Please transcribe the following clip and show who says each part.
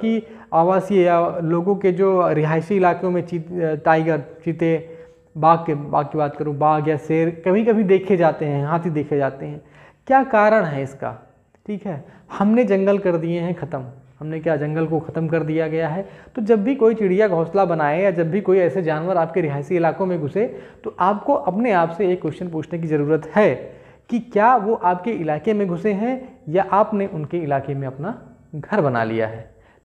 Speaker 1: कि आवासीय या लोगों के जो रिहायशी इलाकों में ची टाइगर चीते बाघ के बाघ की बात करूँ बाघ या शेर कभी कभी देखे जाते हैं हाथी देखे जाते हैं क्या कारण है इसका ठीक है हमने जंगल कर दिए हैं ख़त्म हमने क्या जंगल को ख़त्म कर दिया गया है तो जब भी कोई चिड़िया घोंसला बनाए या जब भी कोई ऐसे जानवर आपके रिहायशी इलाकों में घुसे तो आपको अपने आप से एक क्वेश्चन पूछने की ज़रूरत है कि क्या वो आपके इलाके में घुसे हैं या आपने उनके इलाके में अपना घर बना लिया है